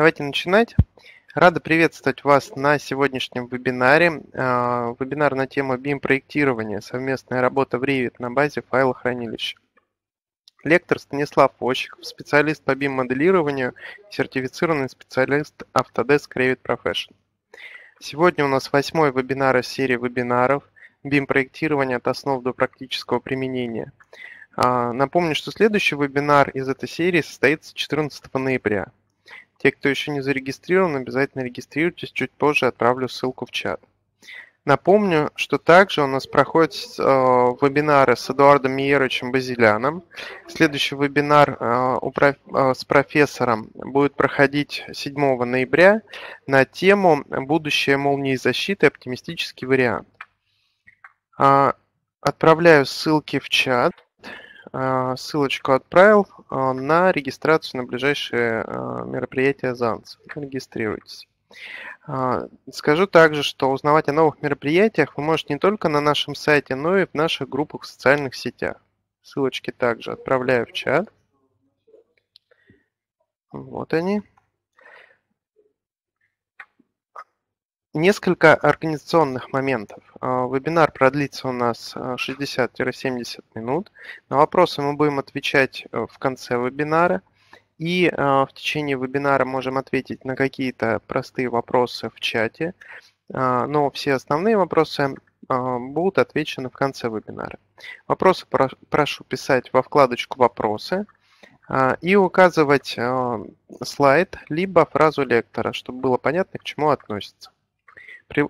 Давайте начинать. Рада приветствовать вас на сегодняшнем вебинаре. А, вебинар на тему BIM-проектирования, совместная работа в Revit на базе файлохранилища. Лектор Станислав Ощиков, специалист по BIM-моделированию, сертифицированный специалист Autodesk Revit Profession. Сегодня у нас восьмой вебинар из серии вебинаров BIM-проектирование от основ до практического применения. А, напомню, что следующий вебинар из этой серии состоится 14 ноября. Те, кто еще не зарегистрирован, обязательно регистрируйтесь, чуть позже отправлю ссылку в чат. Напомню, что также у нас проходят э, вебинары с Эдуардом Миеровичем Базиляном. Следующий вебинар э, у, э, с профессором будет проходить 7 ноября на тему «Будущее молнии защиты. Оптимистический вариант». Э, отправляю ссылки в чат. Э, ссылочку отправил. Э, на регистрацию на ближайшие э, мероприятия ЗАНС. Регистрируйтесь. А, скажу также, что узнавать о новых мероприятиях вы можете не только на нашем сайте, но и в наших группах в социальных сетях. Ссылочки также отправляю в чат. Вот они. Несколько организационных моментов. А, вебинар продлится у нас 60-70 а, минут. На вопросы мы будем отвечать э, в конце вебинара. И а, в течение вебинара можем ответить на какие-то простые вопросы в чате. Но все основные вопросы будут отвечены в конце вебинара. Вопросы прошу писать во вкладочку «Вопросы» и указывать слайд, либо фразу лектора, чтобы было понятно, к чему относится.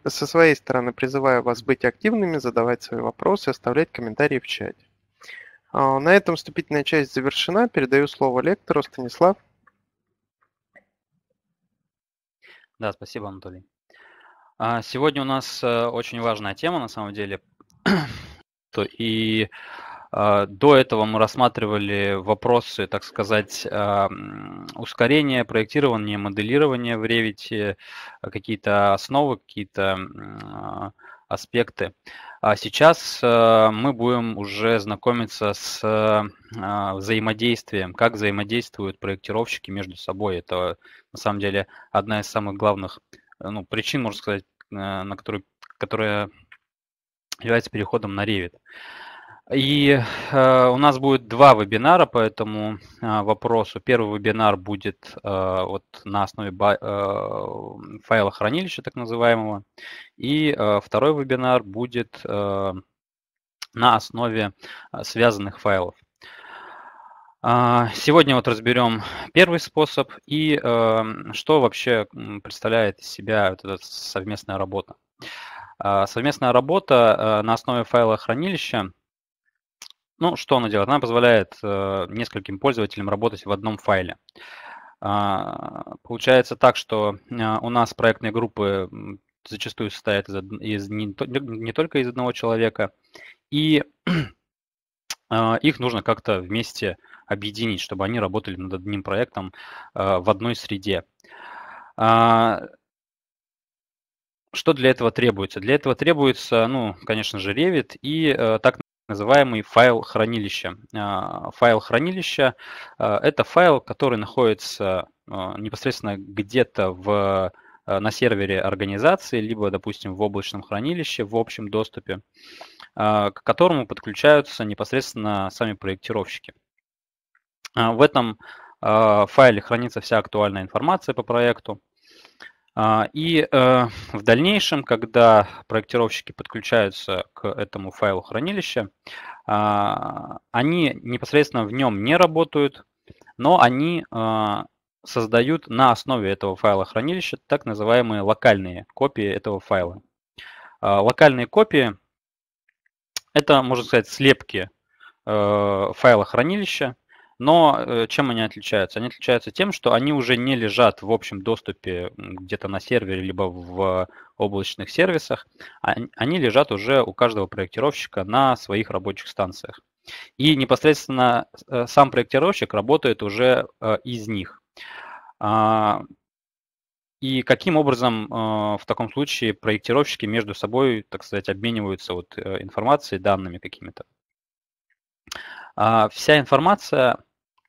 Со своей стороны призываю вас быть активными, задавать свои вопросы, оставлять комментарии в чате. А, на этом вступительная часть завершена. Передаю слово лектору Станислав. Да, спасибо, Анатолий. А, сегодня у нас э, очень важная тема, на самом деле. И а, до этого мы рассматривали вопросы, так сказать, а, ускорения, проектирования, моделирования в Revit, а, какие-то основы, какие-то аспекты. А сейчас мы будем уже знакомиться с взаимодействием, как взаимодействуют проектировщики между собой. Это на самом деле одна из самых главных э, ну, причин, можно сказать, э, на которую, которая является переходом на Revit. И э, у нас будет два вебинара по этому э, вопросу. Первый вебинар будет э, вот на основе ба- э, файла хранилища, так называемого. И э, второй вебинар будет э, на основе э, связанных файлов. А, сегодня вот разберем первый способ и э, что вообще представляет из себя вот эта совместная работа. А, совместная работа э, на основе файла хранилища – ну, что она делает? Она позволяет э, нескольким пользователям работать в одном файле. Э, получается так, что э, у нас проектные группы зачастую состоят из, из не, не только из одного человека, и а, их нужно как-то вместе объединить, чтобы они работали над одним проектом в одной среде. Что для этого требуется? Для этого требуется, ну, конечно же, Revit и э, так называемый файл хранилища. А, файл хранилища а, – это файл, который находится а, непосредственно где-то в на сервере организации, либо, допустим, в облачном хранилище в общем доступе, к которому подключаются непосредственно сами проектировщики. В этом файле хранится вся актуальная информация по проекту, а, и э, в дальнейшем, когда проектировщики подключаются к этому файлу хранилища, а, они непосредственно в нем не работают, но они а, создают на основе этого файла хранилища так называемые локальные копии этого файла. Локальные копии – это, можно сказать, слепки э, файла хранилища, но э, чем они отличаются? Они отличаются тем, что они уже не лежат в общем доступе где-то на сервере, либо в облачных сервисах. А, они лежат уже у каждого проектировщика на своих рабочих станциях. И непосредственно э, сам проектировщик работает уже э, из них. А, и каким образом в таком случае проектировщики между собой, так сказать, обмениваются вот информацией, данными какими-то? А, вся информация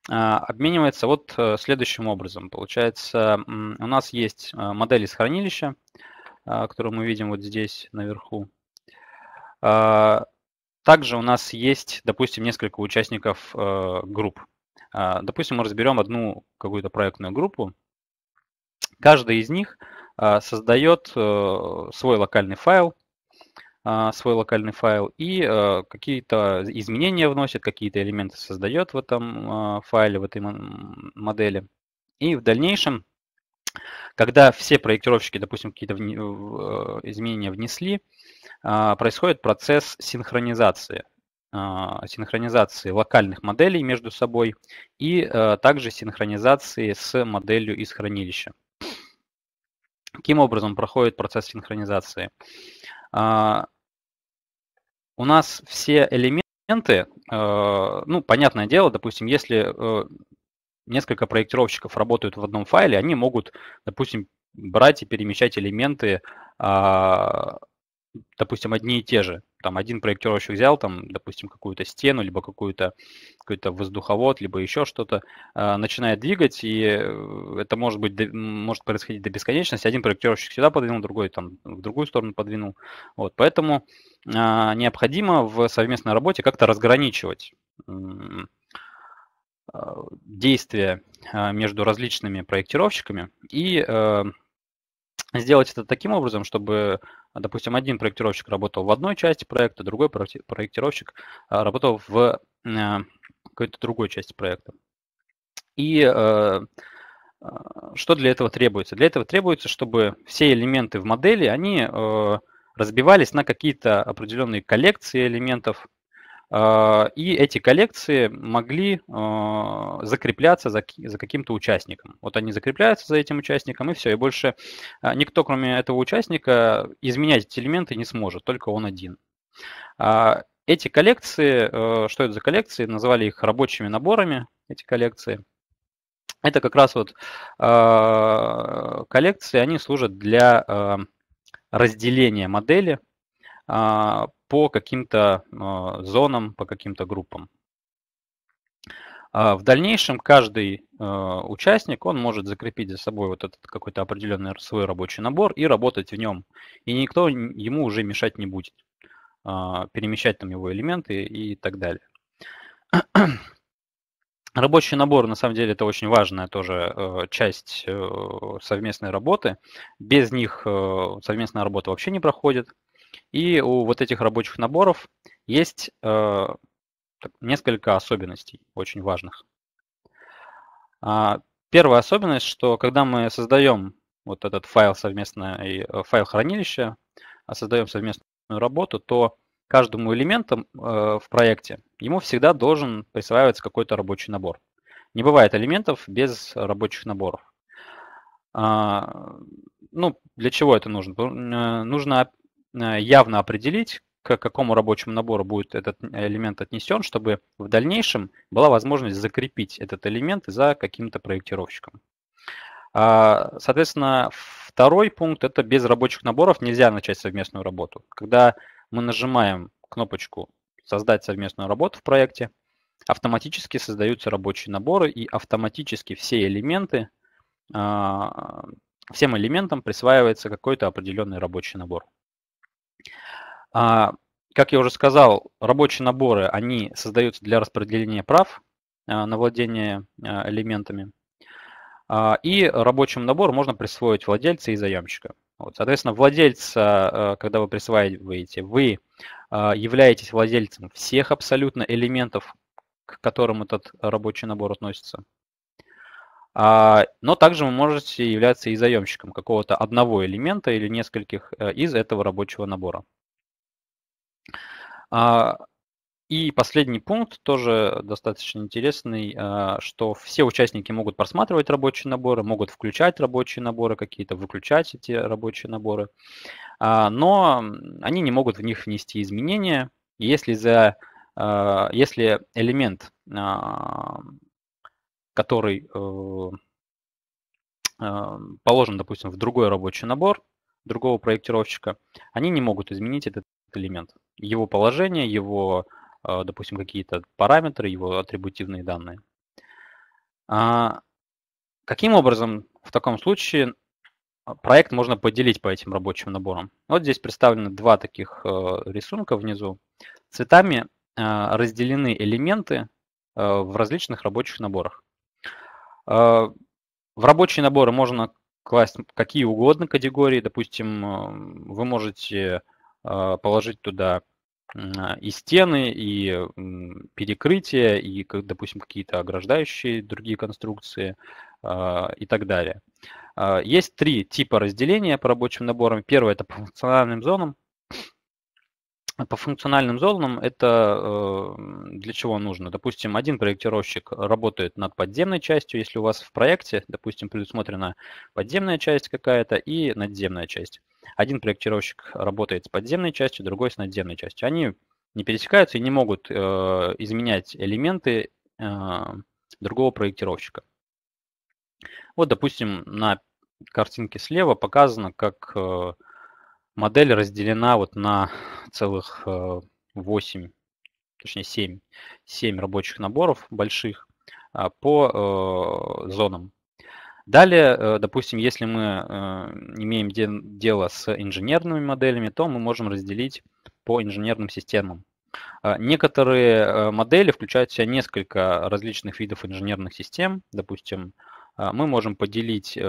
а, обменивается вот э, следующим образом. Получается, у нас есть э, модель из хранилища, а, которую мы видим вот здесь наверху. А, также у нас есть, допустим, несколько участников э, групп. Допустим, мы разберем одну какую-то проектную группу. Каждый из них создает свой локальный файл, а, свой локальный файл и а, какие-то изменения вносит, какие-то элементы создает в этом а, файле, в этой модели. И в дальнейшем, когда все проектировщики, допустим, какие-то изменения внесли, происходит процесс синхронизации синхронизации локальных моделей между собой и также синхронизации с моделью из хранилища. Каким образом проходит процесс синхронизации? у нас все элементы, э, ну, понятное дело, допустим, если э, несколько проектировщиков работают в одном файле, они могут, допустим, брать и перемещать элементы а, допустим, одни и те же. Там один проектировщик взял, там, допустим, какую-то стену, либо какую-то какой-то воздуховод, либо еще что-то, э, начинает двигать, и э, это может быть до, может происходить до бесконечности. Один проектировщик сюда подвинул, другой там в другую сторону подвинул. Вот, поэтому э, необходимо в совместной работе как-то разграничивать а, действия между различными проектировщиками и э, сделать это таким образом, чтобы, допустим, один проектировщик работал в одной части проекта, другой проектировщик а, работал в э, какой-то другой части проекта. И э, а, что для этого требуется? Для этого требуется, чтобы все элементы в модели, они э, разбивались на какие-то определенные коллекции элементов, а, и эти коллекции могли а, закрепляться за, каким-то участником. Вот они закрепляются за этим участником, и все. И больше а, никто, кроме этого участника, изменять эти элементы не сможет, только он один. Эти коллекции, что это за коллекции, называли их рабочими наборами, эти коллекции. Это как раз вот коллекции, они служат для разделения модели а, по каким-то а, зонам, по каким-то группам. А в дальнейшем каждый участник, он может закрепить за собой вот этот какой-то определенный свой рабочий набор и работать в нем. И никто ему уже мешать не будет, перемещать там его элементы и так далее. Рабочий набор, на самом деле, это очень важная тоже часть э, совместной работы. Без них э, совместная работа вообще не проходит. И у вот этих рабочих наборов есть э, несколько особенностей очень важных. А, первая особенность, что когда мы создаем вот этот файл совместно и э, файл хранилища, а создаем совместную работу, то каждому элементу э, в проекте ему всегда должен присваиваться какой-то рабочий набор. Не бывает элементов без рабочих наборов. А, ну, для чего это нужно? Нужно Э, явно определить, к какому рабочему набору будет этот э, элемент отнесен, чтобы в дальнейшем была возможность закрепить этот элемент за каким-то проектировщиком. А, соответственно, второй пункт – это без рабочих наборов нельзя начать совместную работу. Когда мы нажимаем кнопочку «Создать совместную работу в проекте», автоматически создаются рабочие наборы и автоматически все элементы, а, всем элементам присваивается какой-то определенный рабочий набор. А, как я уже сказал, рабочие наборы, они создаются для распределения прав а, на владение а, элементами. И рабочему набору можно присвоить владельца и заемщика. Вот, соответственно, владельца, когда вы присваиваете, вы являетесь владельцем всех абсолютно элементов, к которым этот рабочий набор относится. Но также вы можете являться и заемщиком какого-то одного элемента или нескольких э, из этого рабочего набора. А, и последний пункт тоже достаточно интересный, а, что все участники могут просматривать рабочие наборы, могут включать рабочие наборы какие-то, выключать эти рабочие наборы, а, но они не могут в них внести изменения. Если, за, если элемент, который э, положен, допустим, в другой рабочий набор другого проектировщика, они не могут изменить этот элемент его положение, его, а, допустим, какие-то параметры, его атрибутивные данные. А, каким образом в таком случае а, проект можно поделить по этим рабочим наборам? Вот здесь представлены два таких рисунка внизу. Цветами разделены элементы в различных рабочих наборах. В рабочие наборы можно класть какие угодно категории. Допустим, вы можете положить туда а, и стены, и перекрытия, и, допустим, какие-то ограждающие другие конструкции а, и так далее. А, есть три типа разделения по рабочим наборам. Первое – это по функциональным зонам. По функциональным зонам это э, для чего нужно? Допустим, один проектировщик работает над подземной частью, если у вас в проекте, допустим, предусмотрена подземная часть какая-то и надземная часть. Один проектировщик работает с подземной частью, другой с надземной частью. Они не пересекаются и не могут э, изменять элементы э, другого проектировщика. Вот, допустим, на картинке слева показано, как э, модель разделена вот на целых э, 8, точнее 7, 7 рабочих наборов больших а, по э, зонам. Далее, э, допустим, если мы э, имеем дело с инженерными моделями, то мы можем разделить по инженерным системам. Э, некоторые модели включают в себя несколько различных видов инженерных систем. Допустим, мы можем поделить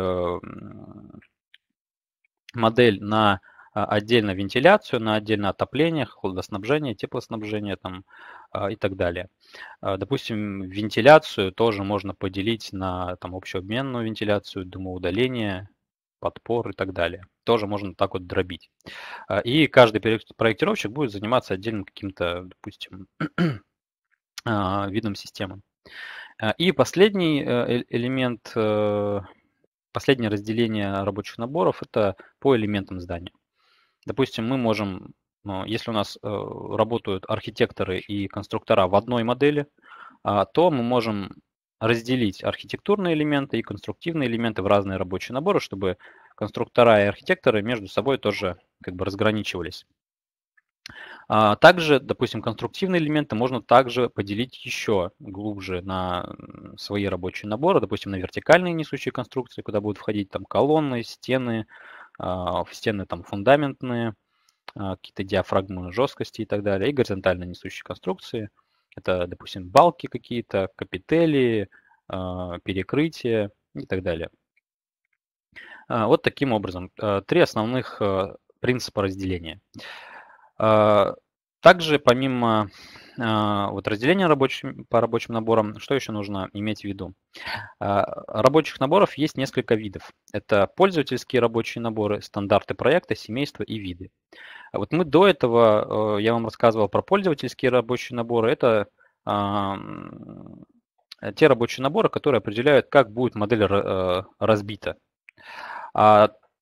модель на а, отдельно вентиляцию, на отдельно отопление, холодоснабжение, теплоснабжение там, а, и так далее. А, допустим, вентиляцию тоже можно поделить на там, общеобменную вентиляцию, дымоудаление, подпор и так далее. Тоже можно так вот дробить. И каждый проектировщик будет заниматься отдельным каким-то, допустим, видом системы. И последний э, э, элемент, э, последнее разделение рабочих наборов – это по элементам здания. Допустим, мы можем, э, если у нас э, работают архитекторы и конструктора в одной модели, а, то мы можем разделить архитектурные элементы и конструктивные элементы в разные рабочие наборы, чтобы конструктора и архитекторы между собой тоже как бы разграничивались. А, также, допустим, конструктивные элементы можно также поделить еще глубже на свои рабочие наборы, допустим, на вертикальные несущие конструкции, куда будут входить там колонны, стены, а, стены там фундаментные, а, какие-то диафрагмы жесткости и так далее, и горизонтально несущие конструкции. Это, допустим, балки какие-то, капители, а, перекрытия и так далее. Вот таким образом. Три основных принципа разделения. Также помимо а, вот разделения рабочим, по рабочим наборам, что еще нужно иметь в виду? А, рабочих наборов есть несколько видов. Это пользовательские рабочие наборы, стандарты проекта, семейства и виды. Вот мы до этого, э, я вам рассказывал про пользовательские рабочие наборы. Это а, те рабочие наборы, которые определяют, как будет модель э, разбита.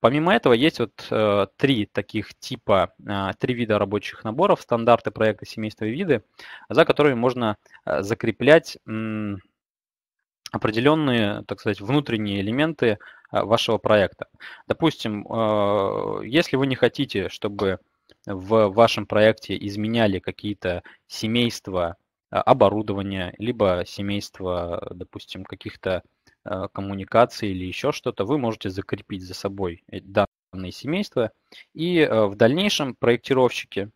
Помимо этого есть вот э, три таких типа, э, три вида рабочих наборов, стандарты, проекта, семейства и виды, за которыми можно э, закреплять э, определенные, так сказать, внутренние элементы э, вашего проекта. Допустим, э, если вы не хотите, чтобы в вашем проекте изменяли какие-то семейства э, оборудования, либо семейства, допустим, каких-то э, Э, коммуникации или еще что-то, вы можете закрепить за собой э, данные семейства, и э, в дальнейшем проектировщики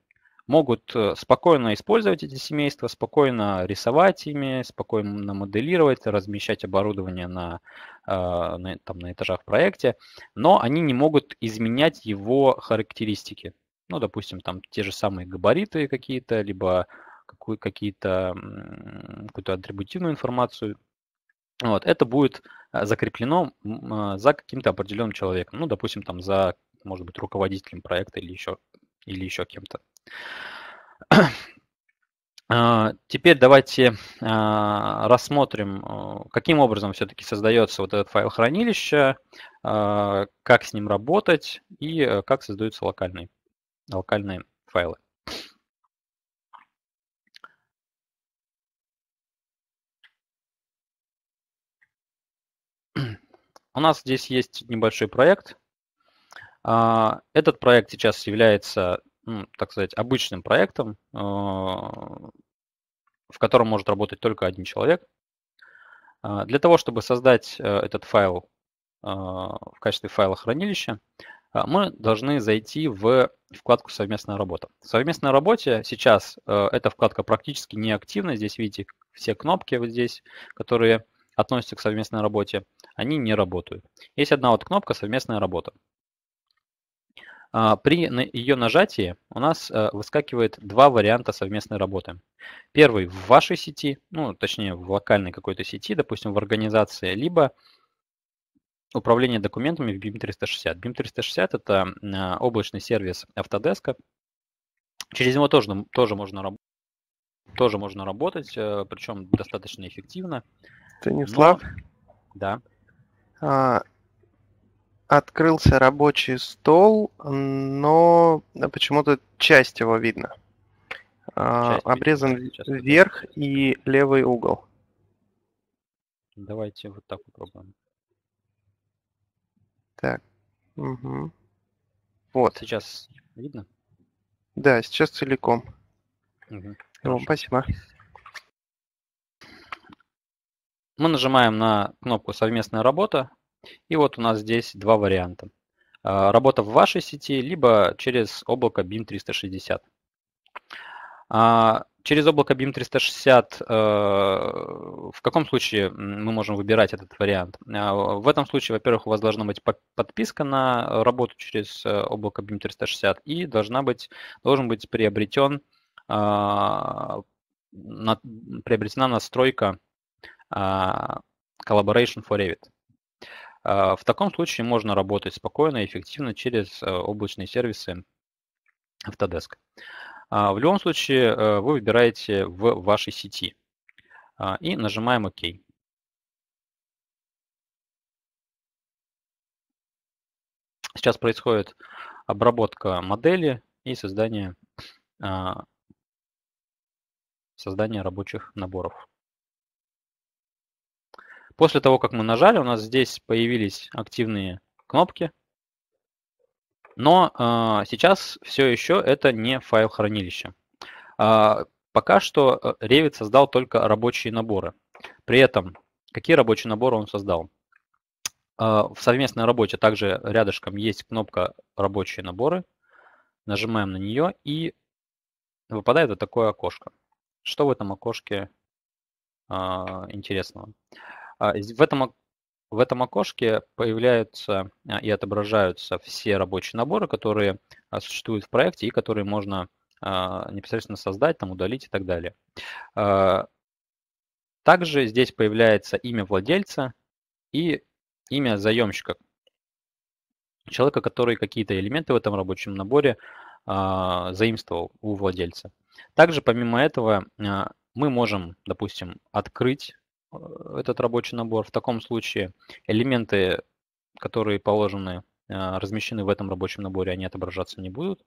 могут спокойно использовать эти семейства, спокойно рисовать ими, спокойно моделировать, размещать оборудование на, на, там, на этажах в проекте, но они не могут изменять его характеристики. Ну, допустим, там те же самые габариты какие-то, либо какую-то какую атрибутивную информацию, вот, это будет э, закреплено а, за каким-то определенным человеком. Ну, допустим, там за, может быть, руководителем проекта или еще, или еще кем-то. А, теперь давайте а, рассмотрим, каким образом все-таки создается вот этот файл хранилища, как с ним работать и э, как создаются локальные, локальные файлы. У нас здесь есть небольшой проект. А, этот проект сейчас является, так сказать, обычным проектом, а, в котором может работать только один человек. А, для того, чтобы создать э, этот файл в качестве файла хранилища, мы должны зайти в вкладку «Совместная работа». В совместной работе сейчас э, эта вкладка практически неактивна. Здесь видите все кнопки вот здесь, которые относятся к совместной работе, они не работают. Есть одна вот кнопка «Совместная работа». А, при ее нажатии у нас э, выскакивает два варианта совместной работы. Первый в вашей сети, ну, точнее, в локальной какой-то сети, допустим, в организации, либо управление документами в BIM 360. BIM 360 – это а, облачный сервис Autodesk. Через него тоже, тоже можно тоже можно работать, э, причем достаточно эффективно. Станислав? Но... Да. А, открылся рабочий стол, но почему-то часть его видно. А, часть Обрезан видно, вверх и левый угол. Давайте вот так попробуем. Так. Угу. Вот. Сейчас видно? Да, сейчас целиком. Угу. Ну, спасибо. Мы нажимаем на кнопку «Совместная работа», и вот у нас здесь два варианта. А, работа в вашей сети, либо через облако BIM 360. А, через облако BIM 360 э, в каком случае мы можем выбирать этот вариант? А, в этом случае, во-первых, у вас должна быть подписка на работу через э, облако BIM 360 и должна быть, должен быть приобретен, приобретена настройка а, collaboration for Revit. А, в таком случае можно работать спокойно и эффективно через э, облачные сервисы Autodesk. А, в любом случае э, вы выбираете в вашей сети и нажимаем ОК. Сейчас происходит обработка модели и создание, создание рабочих наборов. После того, как мы нажали, у нас здесь появились активные кнопки. Но э, сейчас все еще это не файл хранилища. Э, пока что э, Revit создал только рабочие наборы. При этом, какие рабочие наборы он создал? Э, в совместной работе также рядышком есть кнопка «Рабочие наборы». Нажимаем на нее и выпадает вот такое окошко. Что в этом окошке э, интересного? А, в этом, в этом окошке появляются а, и отображаются все рабочие наборы, которые а, существуют в проекте и которые можно непосредственно создать, там удалить и так далее. Также здесь появляется имя владельца и имя заемщика, человека, который какие-то элементы в этом рабочем наборе э, заимствовал у владельца. Также помимо этого э, мы можем, допустим, открыть Э, этот рабочий набор, в таком случае элементы, которые положены, э, размещены в этом рабочем наборе, они отображаться не будут.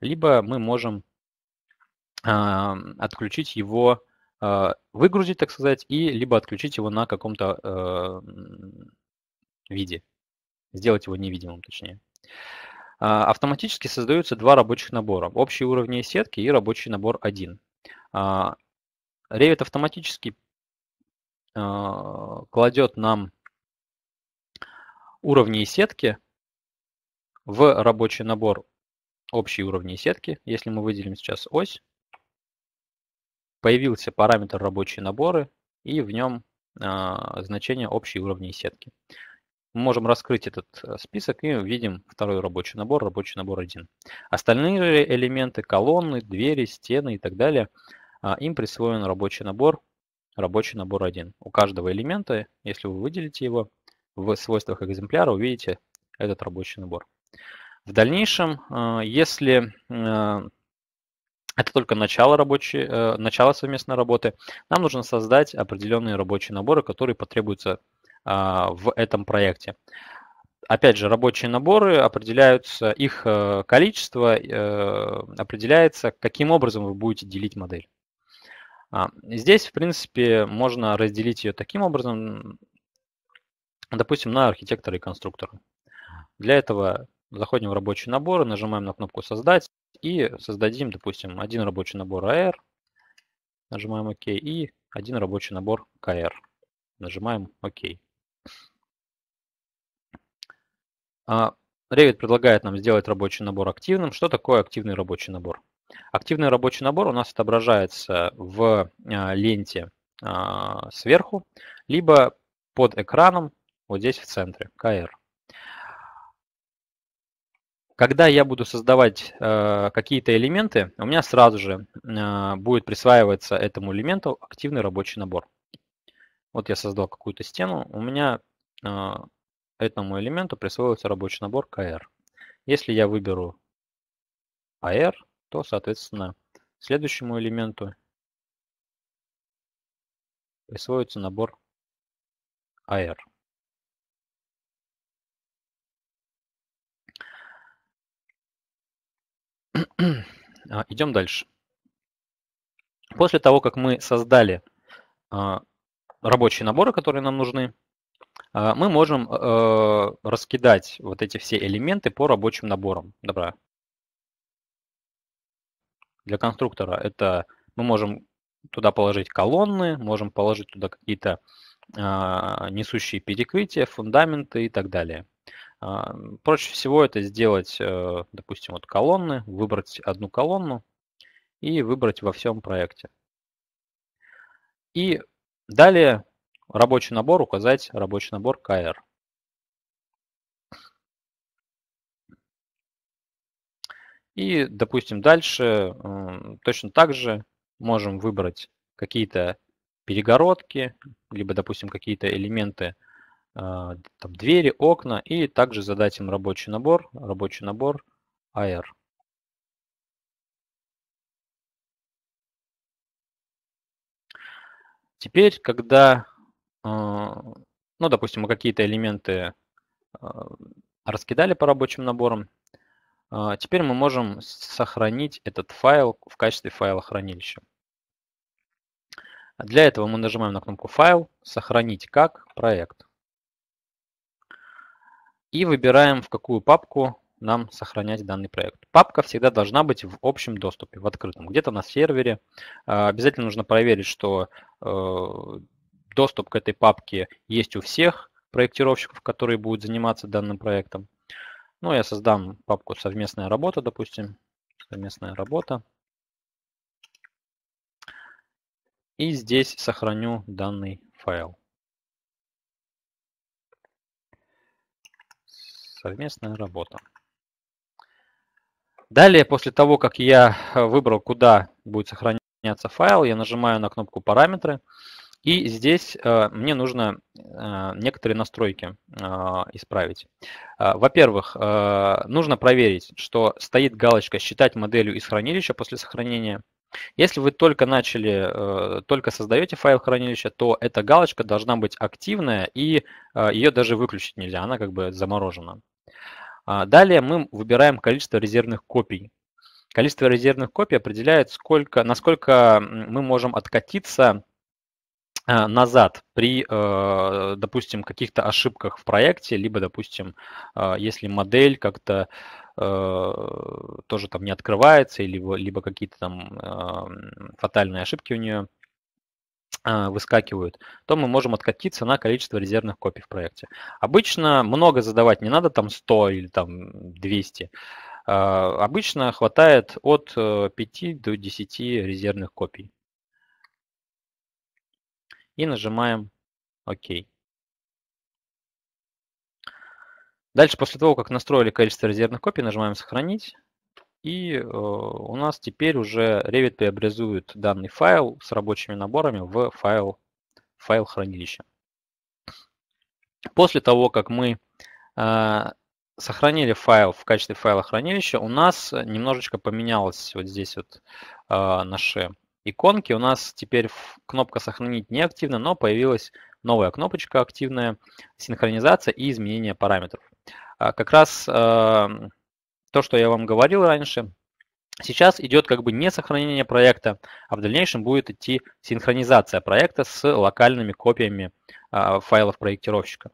Либо мы можем э, отключить его, выгрузить, так сказать, и либо отключить его на каком-то виде, сделать его невидимым, точнее. Автоматически создаются два рабочих набора. Общий уровень сетки и рабочий набор 1. Revit автоматически а, кладет нам уровни и сетки в рабочий набор общие уровни и сетки. Если мы выделим сейчас ось, появился параметр рабочие наборы и в нем а, значение общие уровни и сетки. Мы можем раскрыть этот э, список и видим второй рабочий набор, рабочий набор 1. Остальные элементы, колонны, двери, стены и так далее, а, им присвоен рабочий набор рабочий набор 1. У каждого элемента, если вы выделите его, в свойствах экземпляра увидите этот рабочий набор. В дальнейшем, э, если э, это только начало, рабочей, э, начало совместной работы, нам нужно создать определенные рабочие наборы, которые потребуются а, в этом проекте. Опять же, рабочие наборы определяются, их количество определяется, каким образом вы будете делить модель. А, здесь, в принципе, можно разделить ее таким образом, допустим, на архитектора и конструктора. Для этого заходим в рабочий набор, нажимаем на кнопку «Создать» и создадим, допустим, один рабочий набор AR, «А нажимаем ОК, и один рабочий набор КР, нажимаем ОК. Revit а, предлагает нам сделать рабочий набор активным. Что такое активный рабочий набор? Активный рабочий набор у нас отображается в а, ленте а, сверху, либо под экраном вот здесь в центре, КР. Когда я буду создавать э, какие-то элементы, у меня сразу же а, будет присваиваться этому элементу активный рабочий набор. Вот я создал какую-то стену, у меня этому элементу присваивается рабочий набор КР. Если я выберу AR, то, соответственно, следующему элементу присвоится набор AR. А, идем дальше. После того, как мы создали а, рабочие наборы, которые нам нужны, а, мы можем э, раскидать вот эти все элементы по рабочим наборам. Добра для конструктора это мы можем туда положить колонны, можем положить туда какие-то э, несущие перекрытия, фундаменты и так далее. Э, проще всего это сделать, э, допустим, вот колонны, выбрать одну колонну и выбрать во всем проекте. И далее рабочий набор указать рабочий набор KR. И, допустим, дальше точно так же можем выбрать какие-то перегородки, либо, допустим, какие-то элементы а, там, двери, окна, и также задать им рабочий набор, рабочий набор AR. Теперь, когда, а, ну, допустим, мы какие-то элементы а, раскидали по рабочим наборам, а, теперь мы можем сохранить этот файл в качестве файла хранилища. Для этого мы нажимаем на кнопку «Файл», «Сохранить как проект». И выбираем, в какую папку нам сохранять данный проект. Папка всегда должна быть в общем доступе, в открытом, где-то на сервере. А, обязательно нужно проверить, что э, доступ к этой папке есть у всех проектировщиков, которые будут заниматься данным проектом. Ну, я создам папку «Совместная работа», допустим. «Совместная работа». И здесь сохраню данный файл. Совместная работа. Далее, после того, как я э, выбрал, куда будет сохраняться файл, я нажимаю на кнопку «Параметры». И здесь э, мне нужно э, некоторые настройки а, исправить. А, во-первых, э, нужно проверить, что стоит галочка «Считать моделью из хранилища после сохранения». Если вы только начали, только создаете файл хранилища, то эта галочка должна быть активная, и ее даже выключить нельзя, она как бы заморожена. А, далее мы выбираем количество резервных копий. Количество резервных копий определяет, сколько, насколько мы можем откатиться Э, назад при, э, допустим, каких-то ошибках в проекте, либо, допустим, э, если модель как-то тоже там не открывается, либо, либо какие-то там фатальные ошибки у нее выскакивают, то мы можем откатиться на количество резервных копий в проекте. Обычно много задавать не надо, там 100 или там 200. Обычно хватает от 5 до 10 резервных копий и нажимаем ОК. Дальше, после того, как настроили количество резервных копий, нажимаем «Сохранить». И э, у нас теперь уже Revit преобразует данный файл с рабочими наборами в файл, файл хранилища. После того, как мы э, сохранили файл в качестве файла хранилища, у нас немножечко поменялось вот здесь вот э, а, наши иконки у нас теперь кнопка «Сохранить» не активна, но появилась новая кнопочка активная «Синхронизация и изменение параметров». А как раз эм, то, что я вам говорил раньше, сейчас идет как бы не сохранение проекта, а в дальнейшем будет идти синхронизация проекта с локальными копиями а, файлов проектировщика.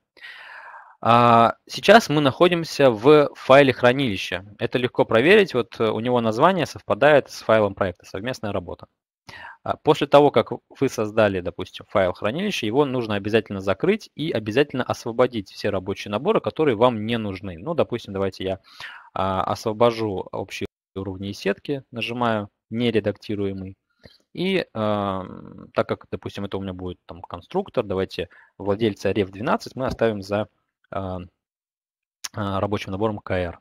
А, сейчас мы находимся в файле хранилища. Это легко проверить. Вот э, у него название совпадает с файлом проекта «Совместная работа». А после того, как вы создали, допустим, файл хранилища, его нужно обязательно закрыть и обязательно освободить все рабочие наборы, которые вам не нужны. Ну, допустим, давайте я а, освобожу общие уровни сетки, нажимаю нередактируемый. И э, так как, допустим, это у меня будет там конструктор, давайте владельца ref 12 мы оставим за э, рабочим набором KR.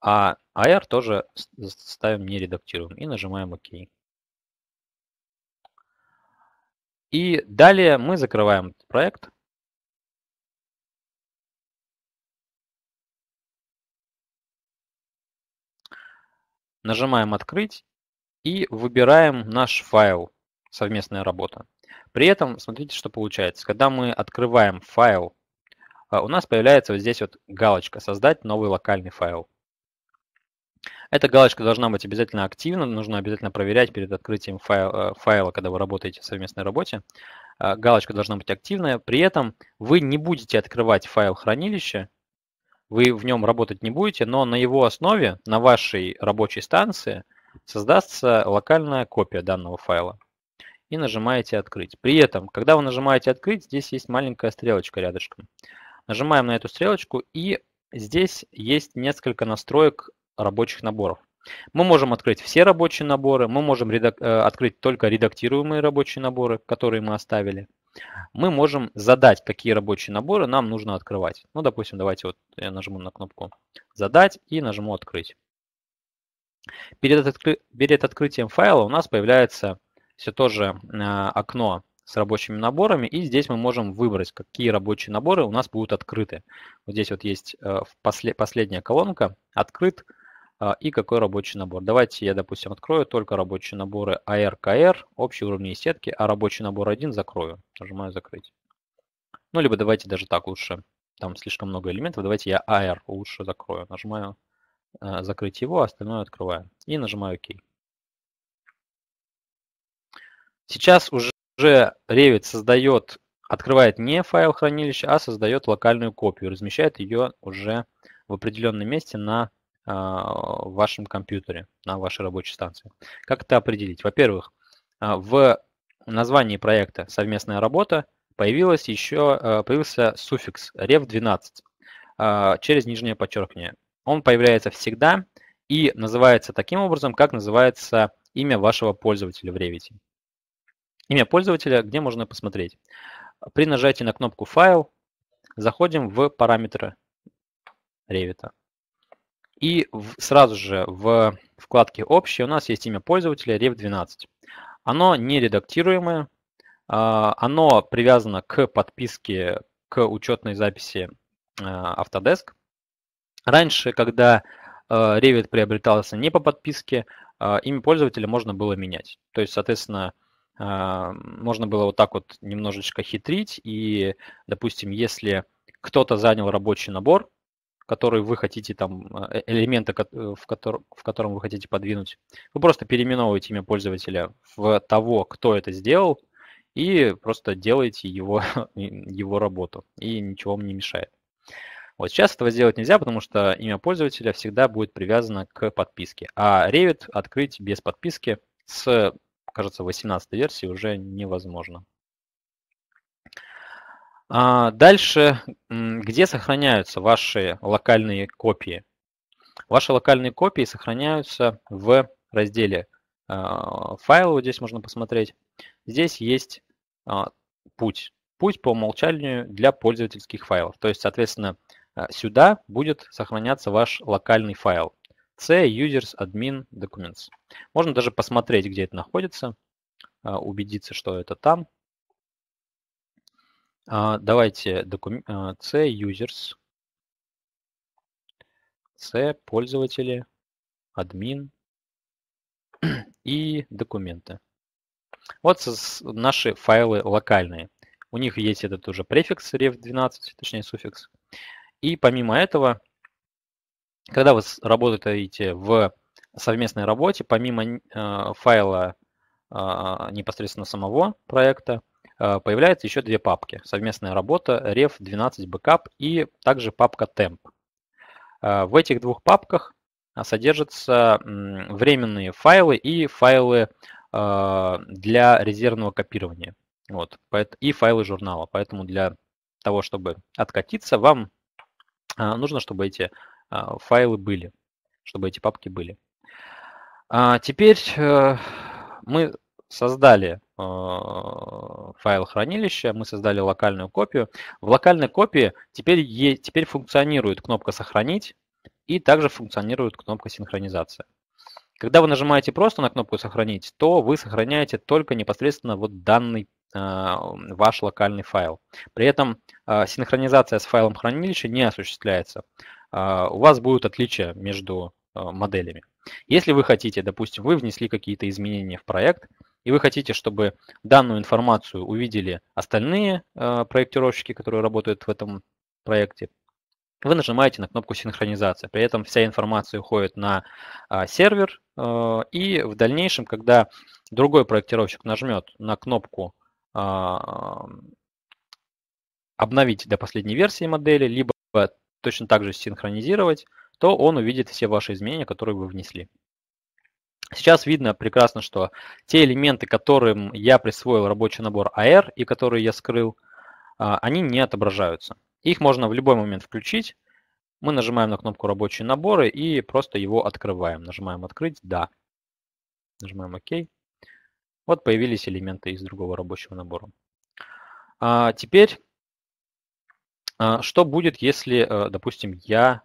А AR тоже ставим нередактируемый и нажимаем ОК. OK. И далее мы закрываем этот проект. Нажимаем «Открыть» и выбираем наш файл «Совместная работа». При этом смотрите, что получается. Когда мы открываем файл, а, у нас появляется вот здесь вот галочка «Создать новый локальный файл». Эта галочка должна быть обязательно активна, нужно обязательно проверять перед открытием файл, э, файла, когда вы работаете в совместной работе. А, галочка должна быть активная. При этом вы не будете открывать файл хранилища, вы в нем работать не будете, но на его основе, на вашей рабочей станции, создастся локальная копия данного файла. И нажимаете «Открыть». При этом, когда вы нажимаете «Открыть», здесь есть маленькая стрелочка рядышком. Нажимаем на эту стрелочку, и здесь есть несколько настроек рабочих наборов. Мы можем открыть все рабочие наборы, мы можем редак... Э, открыть только редактируемые рабочие наборы, которые мы оставили. Мы можем задать, какие рабочие наборы нам нужно открывать. Ну, допустим, давайте вот я нажму на кнопку «Задать» и нажму «Открыть». Перед, откры... Перед открытием файла у нас появляется все тоже э, окно с рабочими наборами, и здесь мы можем выбрать, какие рабочие наборы у нас будут открыты. Вот здесь вот есть э, послед... последняя колонка «Открыт», а, и какой рабочий набор. Давайте я, допустим, открою только рабочие наборы ARKR, а общие уровни сетки, а рабочий набор 1 закрою. Нажимаю «Закрыть». Ну, либо давайте даже так лучше. Там слишком много элементов. Давайте я AR а лучше закрою. Нажимаю э, «Закрыть его», остальное открываю. И нажимаю «Ок». Сейчас уже Revit создает, открывает не файл хранилища, а создает локальную копию, размещает ее уже в определенном месте на а, в вашем компьютере, на вашей рабочей станции. Как это определить? Во-первых, а, в названии проекта «Совместная работа» появилась еще, а, появился суффикс «rev12» через нижнее подчеркивание. Он появляется всегда и называется таким образом, как называется имя вашего пользователя в Revit. Имя пользователя, где можно посмотреть. При нажатии на кнопку «Файл» заходим в параметры Revit. И в, сразу же в вкладке «Общие» у нас есть имя пользователя rev 12 Оно не редактируемое, а, оно привязано к подписке, к учетной записи Autodesk. А, Раньше, когда Revit а, приобретался не по подписке, имя пользователя можно было менять. То есть, соответственно, можно было вот так вот немножечко хитрить. И, допустим, если кто-то занял рабочий набор, который вы хотите там, э, элементы, э, в, котором, в котором вы хотите подвинуть. Вы просто переименовываете имя пользователя в того, кто это сделал, и просто делаете его, его работу, и ничего вам не мешает. Вот сейчас этого сделать нельзя, потому что имя пользователя всегда будет привязано к подписке. А Revit открыть без подписки с, кажется, 18 версии уже невозможно. А, дальше, где сохраняются ваши локальные копии? Ваши локальные копии сохраняются в разделе а, файлов. вот здесь можно посмотреть. Здесь есть а, путь. Путь по умолчанию для пользовательских файлов. То есть, соответственно, сюда будет сохраняться ваш локальный файл. C users admin documents. Можно даже посмотреть, где это находится, убедиться, что это там. А, давайте докум... А, C users, C пользователи, админ и документы. Вот наши файлы локальные. У них есть этот уже префикс ref12, точнее суффикс. И помимо этого, когда вы работаете в совместной работе, помимо а, файла непосредственно самого проекта, Э, появляются еще две папки. Совместная работа, ref 12 backup и также папка temp. Э, в этих двух папках э, содержатся временные файлы и файлы для резервного копирования. Вот, и файлы журнала. Поэтому для того, чтобы откатиться, вам нужно, чтобы эти файлы были, чтобы эти папки были. А теперь мы создали Э, файл хранилища, мы создали локальную копию. В локальной копии теперь, есть, теперь функционирует кнопка «Сохранить» и также функционирует кнопка «Синхронизация». Когда вы нажимаете просто на кнопку «Сохранить», то вы сохраняете только непосредственно вот данный э, ваш локальный файл. При этом э, синхронизация с файлом хранилища не осуществляется. У вас будут отличия между моделями. Если вы хотите, допустим, вы внесли какие-то изменения в проект – и вы хотите, чтобы данную информацию увидели остальные э, проектировщики, которые работают в этом проекте, вы нажимаете на кнопку синхронизации. При этом вся информация уходит на э, сервер, э, и в дальнейшем, когда другой проектировщик нажмет на кнопку э, обновить до последней версии модели, либо точно так же синхронизировать, то он увидит все ваши изменения, которые вы внесли. Сейчас видно прекрасно, что те элементы, которым я присвоил рабочий набор AR и которые я скрыл, а, они не отображаются. Их можно в любой момент включить. Мы нажимаем на кнопку «Рабочие наборы» и просто его открываем. Нажимаем «Открыть», «Да». Нажимаем «Ок». Вот появились элементы из другого рабочего набора. А теперь, а, что будет, если, э, допустим, я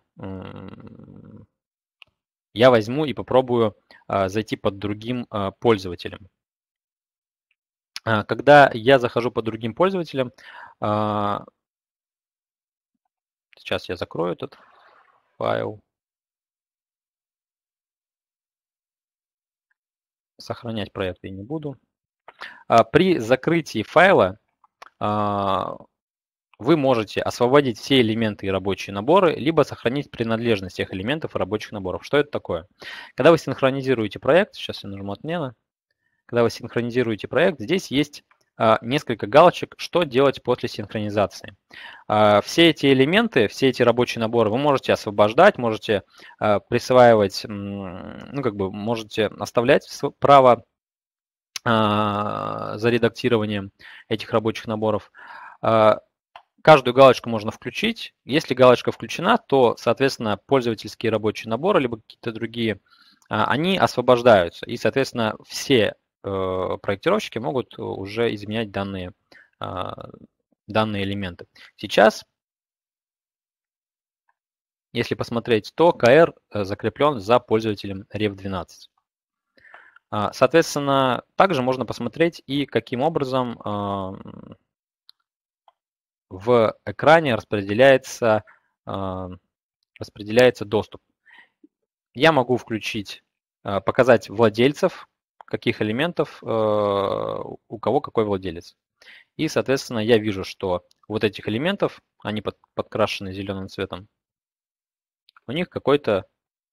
я возьму и попробую а, зайти под другим а, пользователем. А, когда я захожу под другим пользователем, сейчас я закрою этот файл, сохранять проект я не буду. При закрытии файла вы можете освободить все элементы и рабочие наборы, либо сохранить принадлежность всех элементов и рабочих наборов. Что это такое? Когда вы синхронизируете проект, сейчас я нажму отмена, когда вы синхронизируете проект, здесь есть а, несколько галочек, что делать после синхронизации. А, все эти элементы, все эти рабочие наборы вы можете освобождать, можете а, присваивать, ну как бы можете оставлять право за редактированием этих рабочих наборов каждую галочку можно включить. Если галочка включена, то, соответственно, пользовательские рабочие наборы, либо какие-то другие, а, они освобождаются. И, соответственно, все э, проектировщики могут э, уже изменять данные, а, данные элементы. Сейчас, если посмотреть, то КР э, закреплен за пользователем REV12. А, соответственно, также можно посмотреть и каким образом в экране распределяется, э, распределяется доступ. Я могу включить, э, показать владельцев, каких элементов, э, у кого какой владелец. И, соответственно, я вижу, что вот этих элементов, они под, подкрашены зеленым цветом, у них какой-то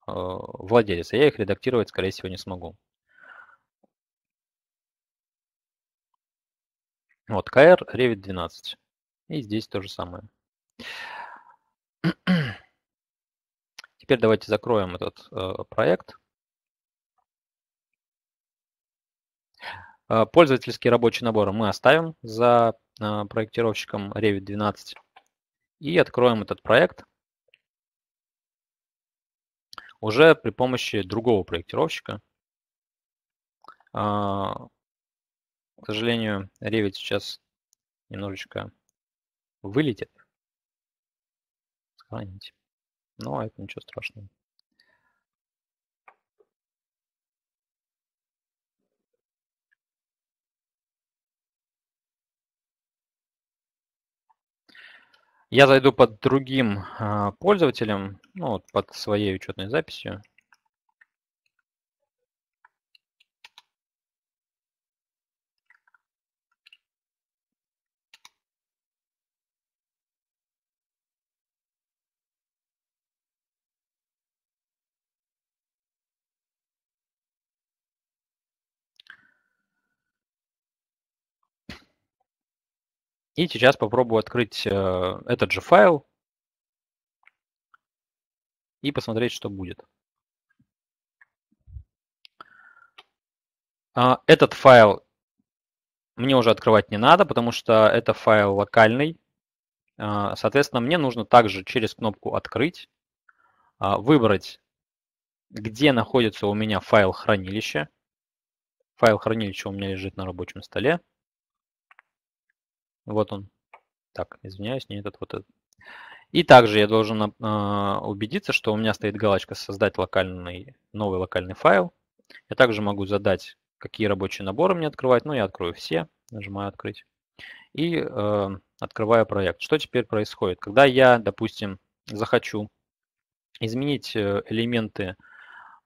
владелец, а я их редактировать, скорее всего, не смогу. Вот, KR Revit 12. И здесь то же самое. Теперь давайте закроем этот э, проект. Э, пользовательский рабочий набор мы оставим за э, проектировщиком Revit 12. И откроем этот проект уже при помощи другого проектировщика. Э, к сожалению, Revit сейчас немножечко вылетит. Сохранить. Но это ничего страшного. Я зайду под другим э, пользователем, ну, вот под своей учетной записью. И сейчас попробую открыть э, этот же файл и посмотреть, что будет. А, этот файл мне уже открывать не надо, потому что это файл локальный. А, соответственно, мне нужно также через кнопку «Открыть» а, выбрать, где находится у меня файл хранилища. Файл хранилища у меня лежит на рабочем столе. Вот он. Так, извиняюсь, не этот, вот этот. И также я должен э, убедиться, что у меня стоит галочка «Создать локальный, новый локальный файл». Я также могу задать, какие рабочие наборы мне открывать. Ну, я открою все, нажимаю «Открыть». И э, открываю проект. Что теперь происходит? Когда я, допустим, захочу изменить э, элементы э,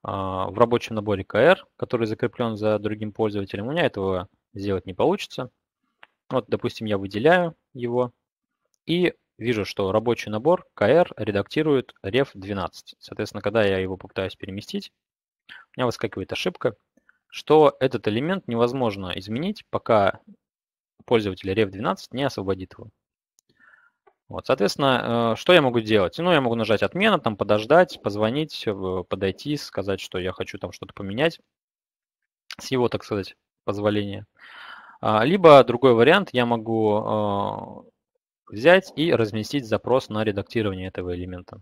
в рабочем наборе КР, который закреплен за другим пользователем, у меня этого сделать не получится. Вот, допустим, я выделяю его и вижу, что рабочий набор KR редактирует ref 12. Соответственно, когда я его попытаюсь переместить, у меня выскакивает ошибка, что этот элемент невозможно изменить, пока пользователь ref 12 не освободит его. Вот, соответственно, э, что я могу делать? Ну, я могу нажать «Отмена», там подождать, позвонить, подойти, сказать, что я хочу там что-то поменять с его, так сказать, позволения. А, либо другой вариант, я могу э, взять и разместить запрос на редактирование этого элемента.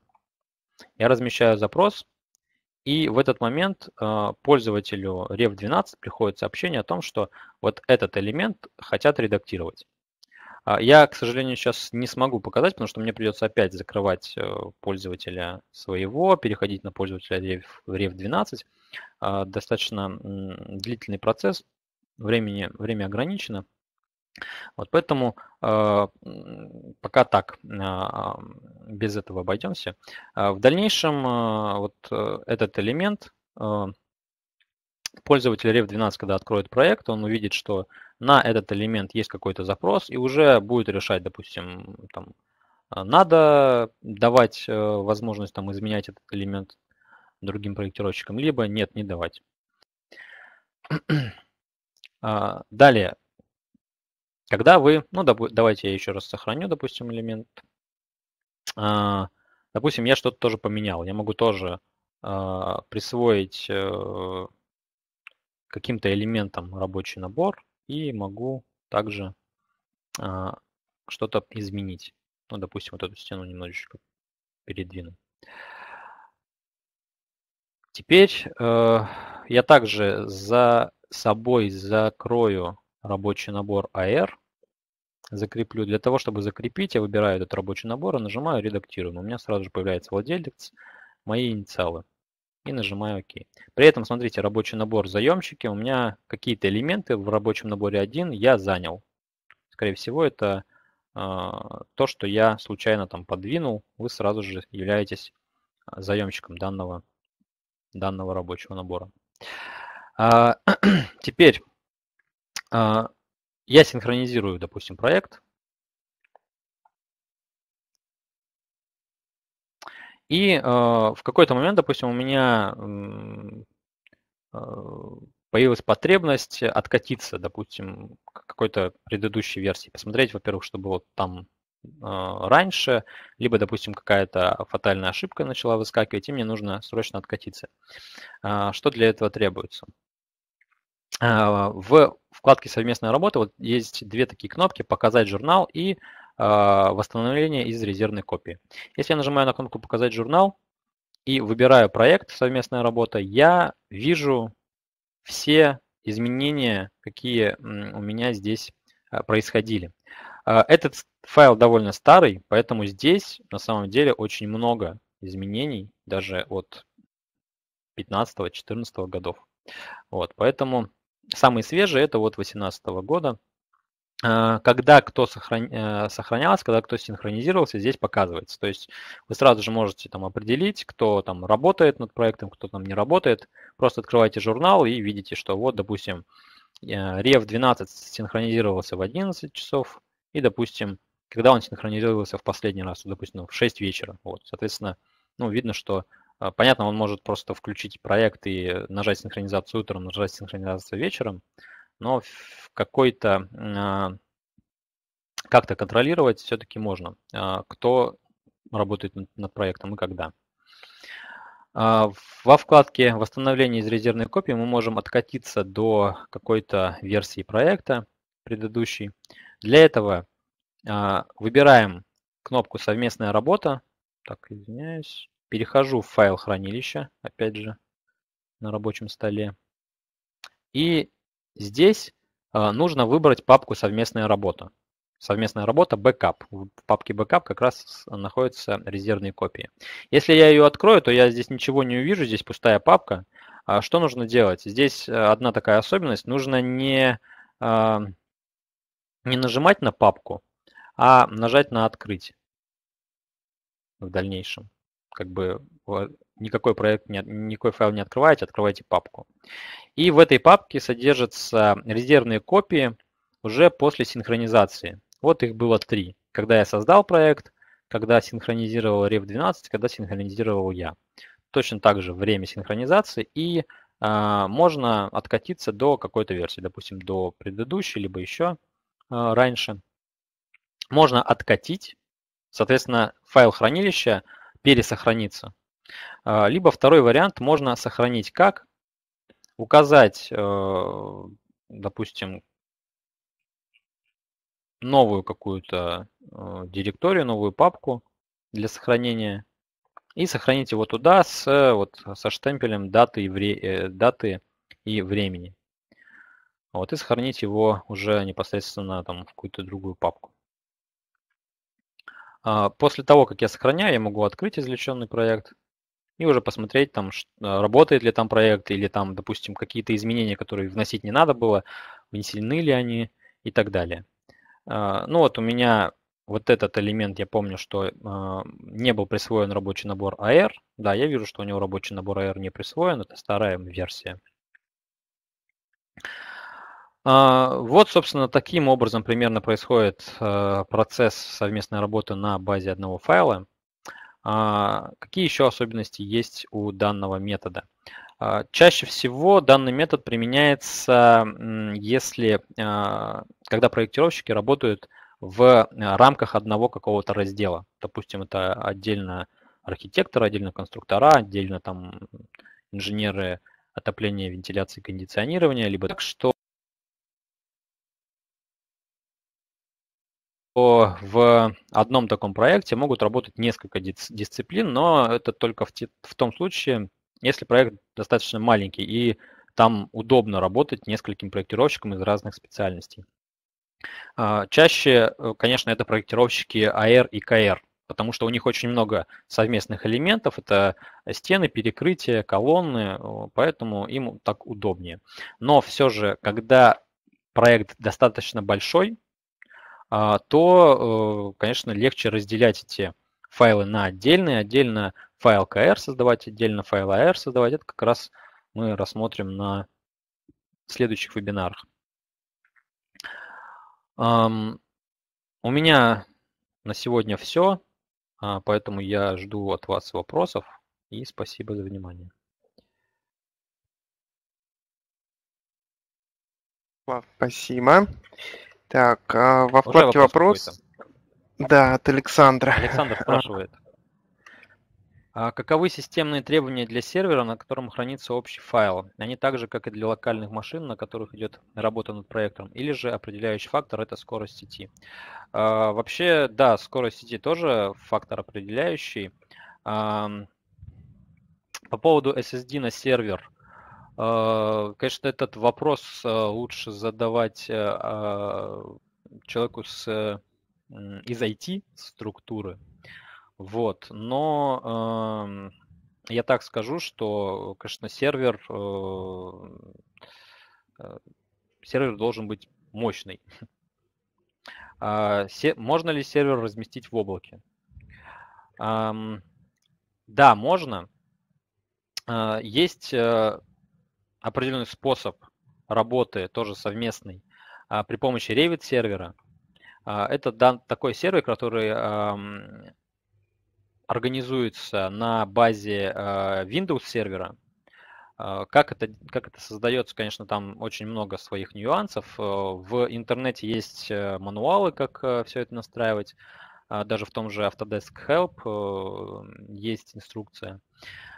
Я размещаю запрос, и в этот момент э, пользователю rev 12 приходит сообщение о том, что вот этот элемент хотят редактировать. А, я, к сожалению, сейчас не смогу показать, потому что мне придется опять закрывать э, пользователя своего, переходить на пользователя rev 12 а, Достаточно длительный процесс, времени, время ограничено. Вот поэтому э, пока так, э, а, без этого обойдемся. А, в дальнейшем э, вот э, этот элемент, э, пользователь REV12, когда откроет проект, он увидит, что на этот элемент есть какой-то запрос и уже будет решать, допустим, там, э, надо давать возможность там, изменять этот элемент другим проектировщикам, либо нет, не давать. А, далее, когда вы, ну, давайте я еще раз сохраню, допустим, элемент. А, допустим, я что-то тоже поменял. Я могу тоже а, присвоить э, каким-то элементам рабочий набор и могу также что-то изменить. Ну, допустим, вот эту стену немножечко передвину. Теперь э, я также за собой закрою рабочий набор AR, закреплю. Для того, чтобы закрепить, я выбираю этот рабочий набор и нажимаю редактирую У меня сразу же появляется владелец, мои инициалы. И нажимаю «Ок». При этом, смотрите, рабочий набор заемщики. У меня какие-то элементы в рабочем наборе 1 я занял. Скорее всего, это э, то, что я случайно там подвинул. Вы сразу же являетесь а, заемщиком данного, данного рабочего набора. А, теперь а, я синхронизирую, допустим, проект. И а, в какой-то момент, допустим, у меня появилась потребность откатиться, допустим, к какой-то предыдущей версии, посмотреть, во-первых, что было там раньше, либо, допустим, какая-то фатальная ошибка начала выскакивать, и мне нужно срочно откатиться. Что для этого требуется? А, в вкладке «Совместная работа» вот есть две такие кнопки «Показать журнал» и а, «Восстановление из резервной копии». Если я нажимаю на кнопку «Показать журнал» и выбираю проект «Совместная работа», я вижу все изменения, какие у меня здесь а, происходили. Этот файл довольно старый, поэтому здесь на самом деле очень много изменений, даже от 15-14 годов. Вот, поэтому Самые свежие это вот 2018 года. А, когда кто сохраня... Э, сохранялся, когда кто синхронизировался, здесь показывается. То есть вы сразу же можете там определить, кто там работает над проектом, кто там не работает. Просто открываете журнал и видите, что вот, допустим, э, рев 12 синхронизировался в 11 часов, и, допустим, когда он синхронизировался в последний раз, допустим, в 6 вечера. Вот, соответственно, ну, видно, что а, понятно, он может просто включить проект и нажать синхронизацию утром, нажать синхронизацию вечером, но в какой-то а, как-то контролировать все-таки можно, а, кто работает над проектом и когда. Во вкладке «Восстановление из резервной копии» мы можем откатиться до какой-то версии проекта предыдущей. Для этого выбираем кнопку «Совместная работа». Так, извиняюсь. Перехожу в файл хранилища, опять же, на рабочем столе. И здесь а, нужно выбрать папку «Совместная работа». Совместная работа «Бэкап». В папке «Бэкап» как раз находятся резервные копии. Если я ее открою, то я здесь ничего не увижу, здесь пустая папка. А что нужно делать? Здесь э, одна такая особенность. Нужно не, а, не нажимать на папку, а нажать на «Открыть» в дальнейшем как бы никакой проект, не, никакой файл не открываете, открывайте папку. И в этой папке содержатся резервные копии уже после синхронизации. Вот их было три. Когда я создал проект, когда синхронизировал Rev 12, когда синхронизировал я. Точно так же время синхронизации и э, можно откатиться до какой-то версии, допустим, до предыдущей, либо еще э, раньше. Можно откатить, соответственно, файл хранилища пересохраниться. А, либо второй вариант, можно сохранить как, указать, э, допустим, новую какую-то э, директорию, новую папку для сохранения и сохранить его туда с, вот, со штемпелем даты и, вре, э, даты и времени. Вот, и сохранить его уже непосредственно там, в какую-то другую папку. А, после того, как я сохраняю, я могу открыть извлеченный проект и уже посмотреть, там, а, работает ли там проект, или там, допустим, какие-то изменения, которые вносить не надо было, внесены ли они и так далее. А, ну вот у меня вот этот элемент, я помню, что не был присвоен рабочий набор AR. Да, я вижу, что у него рабочий набор AR не присвоен, это старая версия. А, вот, собственно, таким образом примерно происходит э, процесс совместной работы на базе одного файла. А, какие еще особенности есть у данного метода? А, чаще всего данный метод применяется, если, когда проектировщики работают в э, рамках одного какого-то раздела. Допустим, это отдельно архитекторы, отдельно конструктора, отдельно там инженеры отопления, вентиляции, кондиционирования, либо так, что в одном таком проекте могут работать несколько дисциплин, но это только в, те, в том случае, если проект достаточно маленький, и там удобно работать нескольким проектировщикам из разных специальностей. А, чаще, э, конечно, это проектировщики AR а и КР, потому что у них очень много совместных элементов. Это стены, перекрытия, колонны, поэтому им так удобнее. Но все же, когда проект достаточно большой, а, то, э, конечно, легче разделять эти файлы на отдельные, отдельно файл KR создавать, отдельно файл AR создавать. Это как раз мы рассмотрим на следующих вебинарах. У меня на сегодня все, а, поэтому я жду от вас вопросов и спасибо за внимание. Спасибо. Так, а во вкладке Уже вопрос. вопрос... Да, от Александра. Александр спрашивает. А каковы системные требования для сервера, на котором хранится общий файл? Они так же, как и для локальных машин, на которых идет работа над проектом, или же определяющий фактор – это скорость сети? А, вообще, да, скорость сети тоже фактор определяющий. А, по поводу SSD на сервер – Э, конечно, этот вопрос э, лучше задавать э, а, человеку с, из IT-структуры. Вот. Но я так скажу, что, конечно, сервер, сервер должен быть мощный. А, можно ли сервер разместить в облаке? Да, можно. Есть определенный способ работы, тоже совместный, а, при помощи Revit сервера. А, это дан, такой сервер, который организуется на базе а, Windows сервера. Как это, как это создается, конечно, там очень много своих нюансов. В интернете есть э, мануалы, как э, все это настраивать. Даже в том же Autodesk Help э, есть инструкция.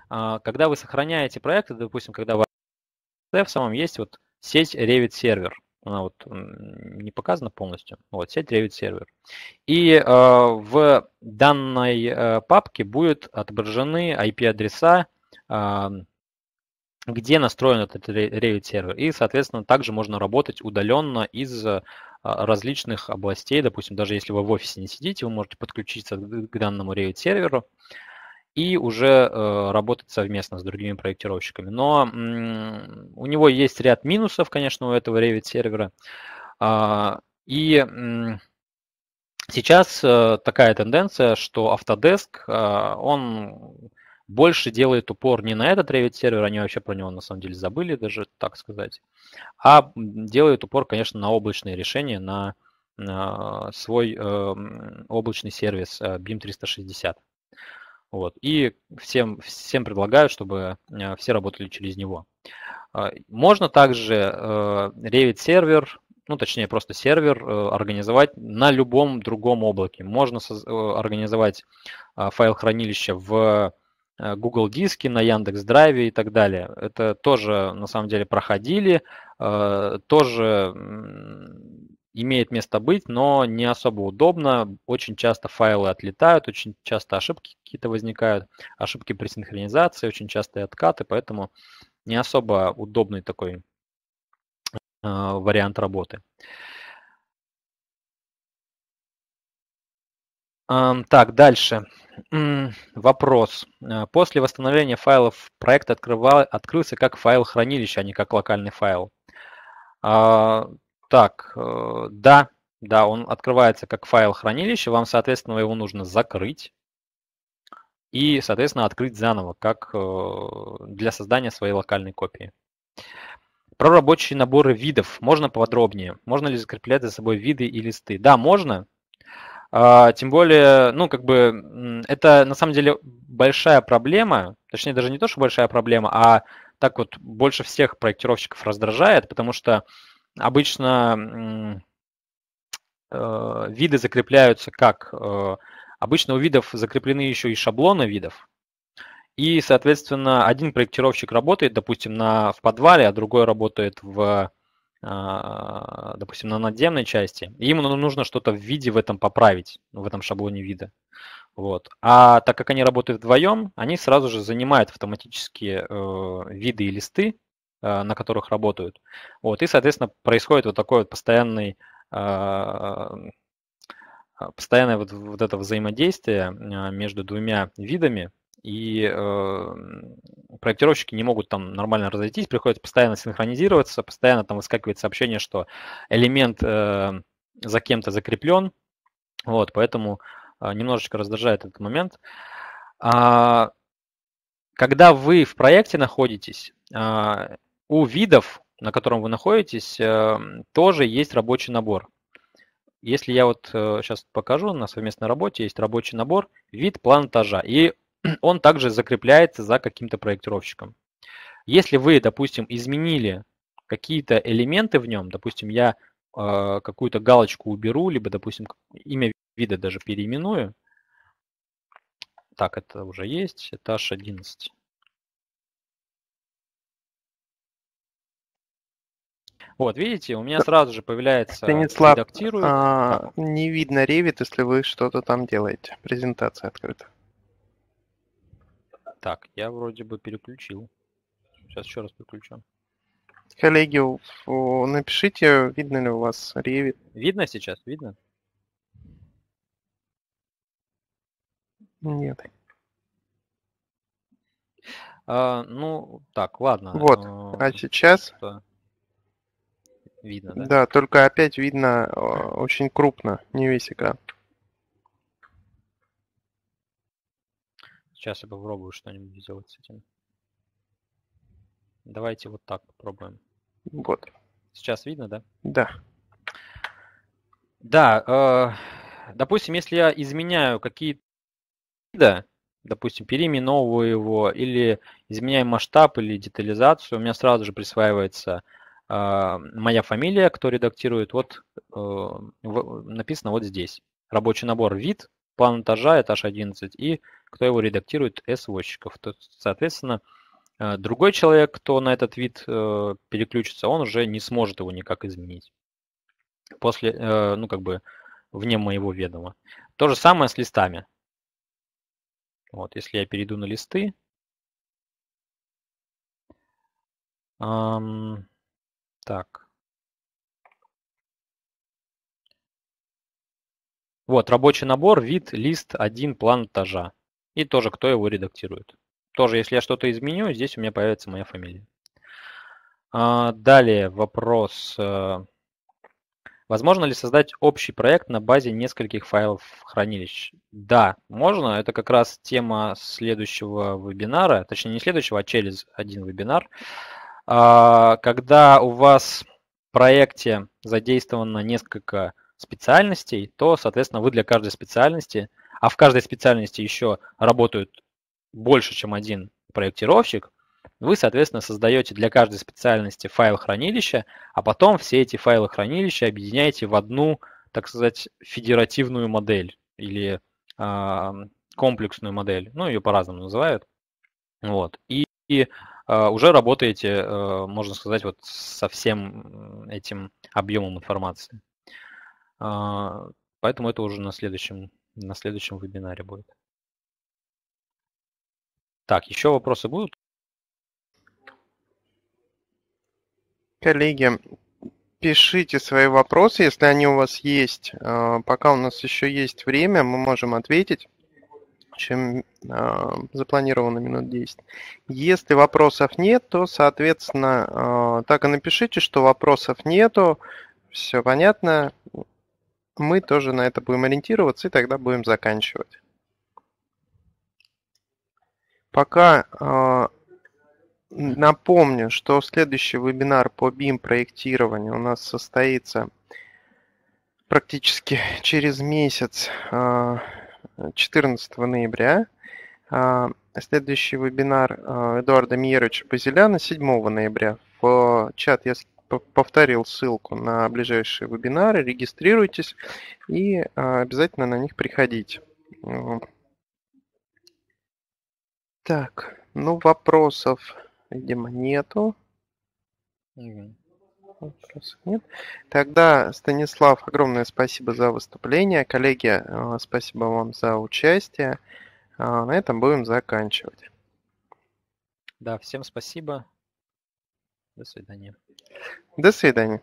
Когда вы сохраняете проекты, допустим, когда вы да, в самом есть вот сеть Revit сервер. Она вот не показана полностью. Вот, сеть Revit сервер. И э, в данной э, папке будут отображены IP-адреса, э, а, где настроен этот Revit сервер. И, соответственно, также можно работать удаленно из а, различных областей. Допустим, даже если вы в офисе не сидите, вы можете подключиться к данному Revit серверу и уже э, работать совместно с другими проектировщиками. Но м, у него есть ряд минусов, конечно, у этого Revit сервера. А, и м, сейчас э, такая тенденция, что Autodesk, э, он больше делает упор не на этот Revit сервер, они вообще про него на самом деле забыли даже, так сказать, а делает упор, конечно, на облачные решения, на, свой э, облачный сервис э, BIM 360. Вот. И всем, всем предлагаю, чтобы э, все работали через него. А, можно также э, Revit сервер, ну точнее просто сервер э, организовать на любом другом облаке. Можно организовать а, файл хранилища в Google диске, на Яндекс Драйве и так далее. Это тоже на самом деле проходили, тоже имеет место быть, но не особо удобно. Очень часто файлы отлетают, очень часто ошибки какие-то возникают, ошибки при синхронизации, очень частые откаты, поэтому не особо удобный такой э, вариант работы. так, дальше. Вопрос. Э, после восстановления файлов проект открывал, открылся как файл хранилища, а не как локальный файл. А, так, э, да, да, он открывается как файл хранилища, вам, соответственно, его нужно закрыть и, соответственно, открыть заново, как э, для создания своей локальной копии. Про рабочие наборы видов. Можно подробнее? Можно ли закреплять за собой виды и листы? Да, можно. А, тем более, ну, как бы, это на самом деле большая проблема, точнее, даже не то, что большая проблема, а так вот больше всех проектировщиков раздражает, потому что обычно э, виды закрепляются как... Э, обычно у видов закреплены еще и шаблоны видов. И, соответственно, один проектировщик работает, допустим, на, в подвале, а другой работает в, э, допустим, на надземной части. И ему нужно что-то в виде в этом поправить, в этом шаблоне вида. Вот. А так как они работают вдвоем, они сразу же занимают автоматически э, виды и листы, Э, на которых работают. Вот, и, соответственно, происходит вот такой вот постоянный, э, э, постоянное вот, вот это взаимодействие между двумя видами, и э, проектировщики не могут там нормально разойтись, приходится постоянно синхронизироваться, постоянно там выскакивает сообщение, что элемент э, за кем-то закреплен, вот, поэтому э, немножечко раздражает этот момент. А, когда вы в проекте находитесь, а, у видов, на котором вы находитесь, эм, тоже есть рабочий набор. Если я вот сейчас э, покажу, на совместной работе есть рабочий набор, вид план этажа, и он также закрепляется за каким-то проектировщиком. Если вы, допустим, изменили какие-то элементы в нем, допустим, я э, какую-то галочку уберу, либо, допустим, имя вида даже переименую, так, это уже есть, этаж 11. Вот, видите, у меня сразу же появляется Станислав, редактирую. А, не видно Ревит, если вы что-то там делаете. Презентация открыта. Так, я вроде бы переключил. Сейчас еще раз переключу. Коллеги, напишите, видно ли у вас Ревит? Видно сейчас? Видно? Нет. А, ну, так, ладно. Вот. А, а сейчас? Что? видно, да? Да, только опять видно очень крупно, не весь экран. Сейчас я попробую что-нибудь сделать с этим. Давайте вот так попробуем. Вот. Сейчас видно, да? Да. Да, э, допустим, если я изменяю какие-то допустим, переименовываю его, или изменяю масштаб или детализацию, у меня сразу же присваивается а, моя фамилия, кто редактирует, вот э, написано вот здесь. Рабочий набор вид, план этажа, этаж 11, и кто его редактирует, S-возчиков. Соответственно, э, другой человек, кто на этот вид э, переключится, он уже не сможет его никак изменить. После, ну как бы, вне моего ведома. То же самое с листами. Вот, если я перейду на листы, так. Вот, рабочий набор, вид, лист, один план этажа. И тоже, кто его редактирует. Тоже, если я что-то изменю, здесь у меня появится моя фамилия. А, далее вопрос. Э, возможно ли создать общий проект на базе нескольких файлов хранилищ? Да, можно. Это как раз тема следующего вебинара, точнее не следующего, а через один вебинар. А, когда у вас в проекте задействовано несколько специальностей, то, соответственно, вы для каждой специальности, а в каждой специальности еще работают больше, чем один проектировщик, вы, соответственно, создаете для каждой специальности файл хранилища, а потом все эти файлы хранилища объединяете в одну, так сказать, федеративную модель или э, комплексную модель. Ну, ее по-разному называют. Вот. И, и Э, уже работаете, э, можно сказать, вот со всем этим объемом информации. А, поэтому это уже на следующем, на следующем вебинаре будет. Так, еще вопросы будут? Коллеги, пишите свои вопросы, если они у вас есть. А, пока у нас еще есть время, мы можем ответить чем э, а, запланировано минут 10. Если вопросов нет, то, соответственно, э, так и напишите, что вопросов нету, все понятно. Мы тоже на это будем ориентироваться и тогда будем заканчивать. Пока э, напомню, что следующий вебинар по BIM-проектированию у нас состоится практически через месяц. Э, 14 ноября. А, следующий вебинар а, Эдуарда Мьеровича Базеляна 7 ноября. В чат я повторил ссылку на ближайшие вебинары. Регистрируйтесь и а, обязательно на них приходите. Так, ну вопросов, видимо, нету. Угу. Вопросов нет. Тогда, Станислав, огромное спасибо за выступление. Коллеги, э, спасибо вам за участие. Э, на этом будем заканчивать. Да, всем спасибо. До свидания. До свидания.